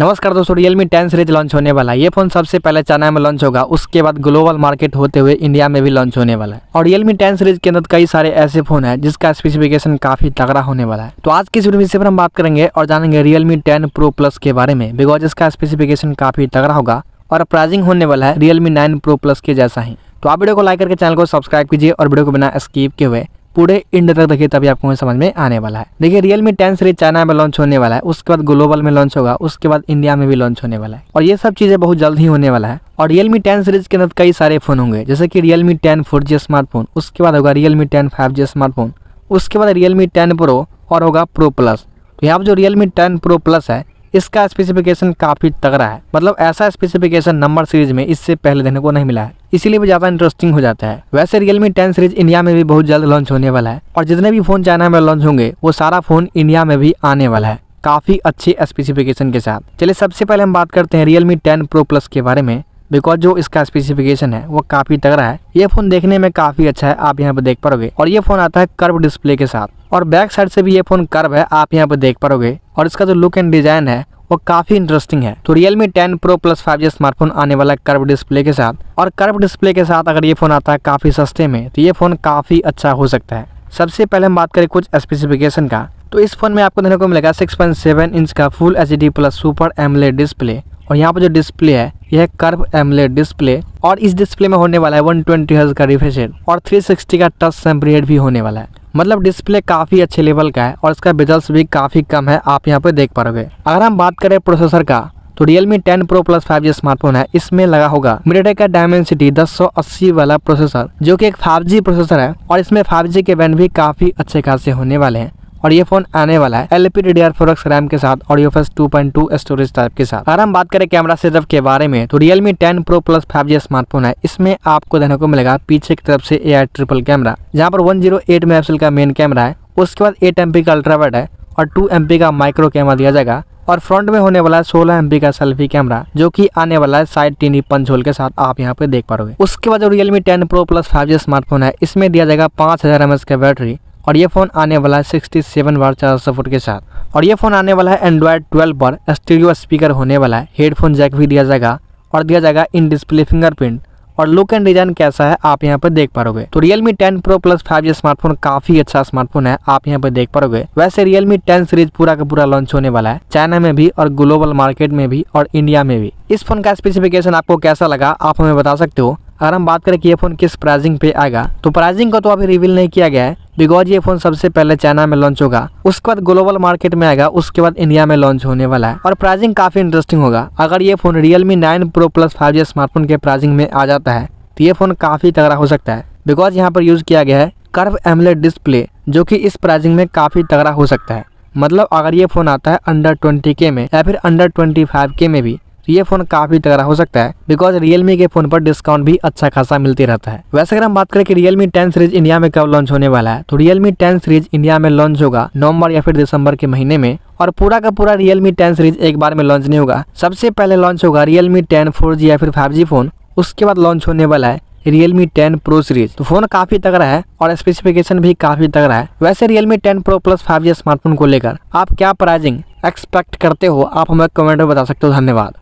नमस्कार दोस्तों Realme ten series launch होने वाला है ये फोन सबसे पहले चाइना में लॉन्च होगा उसके बाद ग्लोबल मार्केट होते हुए इंडिया में भी लॉन्च होने वाला है और रियलमी टेन सीरीज के अंदर कई सारे ऐसे फोन है जिसका स्पेसिफिकेशन काफी तगड़ा होने वाला है तो आज की वीडियो में इस पर हम बात करेंगे और जानेंगे रियलमी टेन प्रो प्लस के बारे में बिकॉज इसका स्पेसिफिकेशन काफी तगड़ा होगा और प्राइजिंग होने वाला है रियलमी नाइन प्रो प्लस के जैसा ही तो आप वीडियो को लाइक करके चैनल को सब्सक्राइब कीजिए और वीडियो को बिना स्कीप के हुए पूरे इंड तक देखिए तभी आपको समझ में आने वाला है देखिए रियलमी टेन सीरीज चाइना में लॉन्च होने वाला है उसके बाद ग्लोबल में लॉन्च होगा उसके बाद इंडिया में भी लॉन्च होने वाला है और ये सब चीजें बहुत जल्द ही होने वाला है और रियलमी टेन सीरीज के अंदर कई सारे फोन होंगे जैसे कि Realme ten four G smartphone उसके बाद होगा Realme ten five G smartphone उसके बाद रियलमी टेन प्रो और होगा प्रो प्लस तो यहाँ पर जो रियलमी टेन प्रो प्लस है इसका स्पेसिफिकेशन काफ़ी तगड़ा है मतलब ऐसा स्पेसिफिकेशन नंबर सीरीज में इससे पहले देने को नहीं मिला है इसीलिए भी ज़्यादा इंटरेस्टिंग हो जाता है वैसे रियलमी टेन सीरीज इंडिया में भी बहुत जल्द लॉन्च होने वाला है और जितने भी फोन चाइना में लॉन्च होंगे वो सारा फोन इंडिया में भी आने वाला है काफ़ी अच्छे स्पेसिफिकेशन के साथ चलिए सबसे पहले हम बात करते हैं रियलमी टेन प्रो प्लस के बारे में बिकॉज जो इसका स्पेसिफिकेशन है वो काफ़ी तगड़ा है ये फ़ोन देखने में काफ़ी अच्छा है आप यहाँ पर देख पाओगे और ये फ़ोन आता है कर्व डिस्प्ले के साथ और बैक साइड से भी ये फ़ोन कर्व है आप यहाँ पर देख पाओगे और इसका जो लुक एंड डिज़ाइन है वो काफी इंटरेस्टिंग है तो Realme 10 pro plus 5G smartphone आने वाला है कर्व डिस्प्ले के साथ और कर्व डिस्प्ले के साथ अगर ये फोन आता है काफी सस्ते में तो ये फोन काफी अच्छा हो सकता है सबसे पहले हम बात करें कुछ स्पेसिफिकेशन का तो इस फोन में आपको देखने को मिलेगा 6.7 इंच का full H D plus super AMOLED display और यहाँ पर जो डिस्प्ले है यह कर्व एमलेट डिस्प्ले और इस डिस्प्ले में होने वाला है वन ट्वेंटी का रिफ्रेश रेट और 360 का टच सैम्पल भी होने वाला है मतलब डिस्प्ले काफ़ी अच्छे लेवल का है और इसका बेजल्स भी काफ़ी कम है आप यहाँ पे देख पाओगे अगर हम बात करें प्रोसेसर का तो Realme 10 Pro Plus 5G smartphone है इसमें लगा होगा मिडेटे का डायमेंसिटी 1080 वाला प्रोसेसर जो कि एक 5G प्रोसेसर है और इसमें 5G के बैंड भी काफी अच्छे खासे होने वाले हैं और ये फोन आने वाला है L P D R four x RAM के साथ और face two point two storage type के साथ अगर हम बात करें कैमरा सेटअप के बारे में तो Realme ten pro plus five G smartphone है इसमें आपको देखने को मिलेगा पीछे की तरफ से ए आई ट्रिपल कैमरा जहाँ पर वन जीरो एट मेगापिक्सल का मेन कैमरा है उसके बाद एट एम पी का अल्ट्रावाइड है और टू एम पी का माइक्रो कैमरा दिया जाएगा और फ्रंट में होने वाला है सोलह एम का सेल्फी कैमरा जो कि आने वाला है साइड टीनी पंच होल के साथ आप यहाँ पे देख पा रहे उसके बाद जो Realme ten pro plus five smartphone है इसमें दिया जाएगा पाँच हजार का बैटरी और ये फ़ोन आने वाला है सिक्सटी सेवन बार सौ सपोर्ट के साथ और ये फ़ोन आने वाला है एंड्रॉयड ट्वेल्व पर स्टीरियो स्पीकर होने वाला है हेडफोन जैक भी दिया जाएगा और दिया जाएगा इन डिस्प्ले फिंगरप्रिंट और लुक एंड डिजाइन कैसा है आप यहाँ पर देख पाओगे तो ten pro plus five G smartphone काफी अच्छा स्मार्टफोन है आप यहाँ पर देख पाओगे वैसे रियलमी टेन सीरीज पूरा का पूरा लॉन्च होने वाला है चाइना में भी और ग्लोबल मार्केट में भी और इंडिया में भी इस फोन का स्पेसिफिकेशन आपको कैसा लगा आप हमें बता सकते हो अगर हम बात करें कि ये फ़ोन किस प्राइसिंग पे आएगा तो प्राइसिंग का तो अभी रिवील नहीं किया गया है बिकॉज ये फोन सबसे पहले चाइना में लॉन्च होगा उसके बाद ग्लोबल मार्केट में आएगा उसके बाद इंडिया में लॉन्च होने वाला है और प्राइसिंग काफी इंटरेस्टिंग होगा अगर ये phone Realme nine pro plus five G smartphone के प्राइसिंग में आ जाता है तो ये फोन काफी तगड़ा हो सकता है बिकॉज यहाँ पर यूज किया गया है कर्व एमलेट डिस्प्ले जो कि इस प्राइसिंग में काफी तगड़ा हो सकता है मतलब अगर ये फोन आता है अंडर ट्वेंटी के में या फिर अंडर ट्वेंटी फाइव के में भी ये फोन काफी तगड़ा हो सकता है बिकॉज रियलमी के फोन पर डिस्काउंट भी अच्छा खासा मिलती रहता है वैसे अगर हम बात करें कि रियलमी टेन सीरीज इंडिया में कब लॉन्च होने वाला है तो रियलमी टेन सीरीज इंडिया में लॉन्च होगा नवंबर या फिर दिसंबर के महीने में और पूरा का पूरा रियलमी टेन सीरीज एक बार में लॉन्च नहीं होगा सबसे पहले लॉन्च होगा रियलमी टेन फोर या फिर फाइव फोन उसके बाद लॉन्च होने वाला है रियलमी टेन प्रो सीरीज तो फोन काफी तगड़ा है और स्पेसिफिकेशन भी काफी तगड़ा है वैसे Realme ten pro plus five smartphone को लेकर आप क्या प्राइजिंग एक्सपेक्ट करते हो आप हमें कमेंट में बता सकते हो धन्यवाद